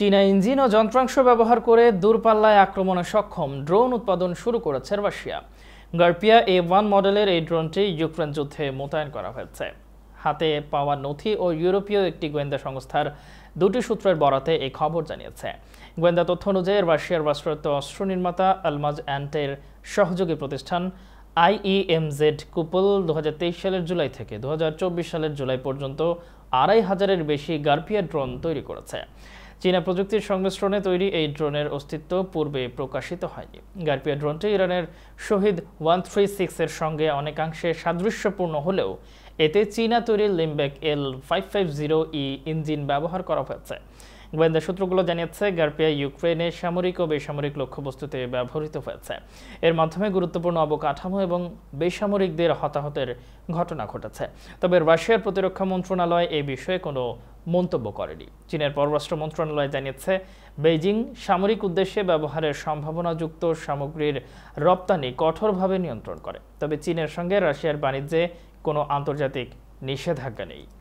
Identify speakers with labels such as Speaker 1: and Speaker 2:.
Speaker 1: চীনা ইঞ্জিন ও যন্ত্রাংশ ব্যবহার করে দূরপাল্লায় আক্রমণে সক্ষম ড্রোন উৎপাদন শুরু করেছে রাশিয়া গার্পিয়া এ ওয়ান মডেলের এই ড্রোনটি ইউক্রেন যুদ্ধে মোতায়েন করা হয়েছে হাতে পাওয়া নথি ও ইউরোপীয় একটি গোয়েন্দা সংস্থার দুটি সূত্রের বরাতে এই খবর জানিয়েছে গোয়েন্দা তথ্য অনুযায়ী রাশিয়ার বাস্ত্রায়ত্ত অস্ত্র নির্মাতা আলমাজ অ্যান্টের সহযোগী প্রতিষ্ঠান আইইএমজেড কুপল দু সালের জুলাই থেকে দু সালের জুলাই পর্যন্ত আড়াই হাজারের বেশি গার্পিয়া ড্রোন তৈরি করেছে চীনা প্রযুক্তির সংমিশ্রণে তৈরি এই ড্রোনের অস্তিত্ব পূর্বে প্রকাশিত হয়নি গার্পিয়া ড্রোনটি ইরানের শহীদ ওয়ান থ্রি সিক্সের সঙ্গে অনেকাংশে সাদৃশ্যপূর্ণ হলেও এতে চীনা তৈরি Limbach L five five zero E engine ব্যবহার করা হয়েছে গোয়েন্দা সূত্রগুলো জানিয়েছে গার্পিয়া ইউক্রেনে সামরিক ও বেসামরিক লক্ষ্যবস্তুতে ব্যবহৃত হয়েছে এর মাধ্যমে গুরুত্বপূর্ণ অবকাঠামো এবং বেসামরিকদের হতাহতের ঘটনা ঘটেছে তবে রাশিয়ার প্রতিরক্ষা মন্ত্রণালয় এ বিষয়ে কোনো মন্তব্য করেনি চীনের পররাষ্ট্র মন্ত্রণালয় জানিয়েছে বেইজিং সামরিক উদ্দেশ্যে ব্যবহারের সম্ভাবনাযুক্ত সামগ্রীর রপ্তানি কঠোরভাবে নিয়ন্ত্রণ করে তবে চীনের সঙ্গে রাশিয়ার বাণিজ্যে কোনো আন্তর্জাতিক নিষেধাজ্ঞা নেই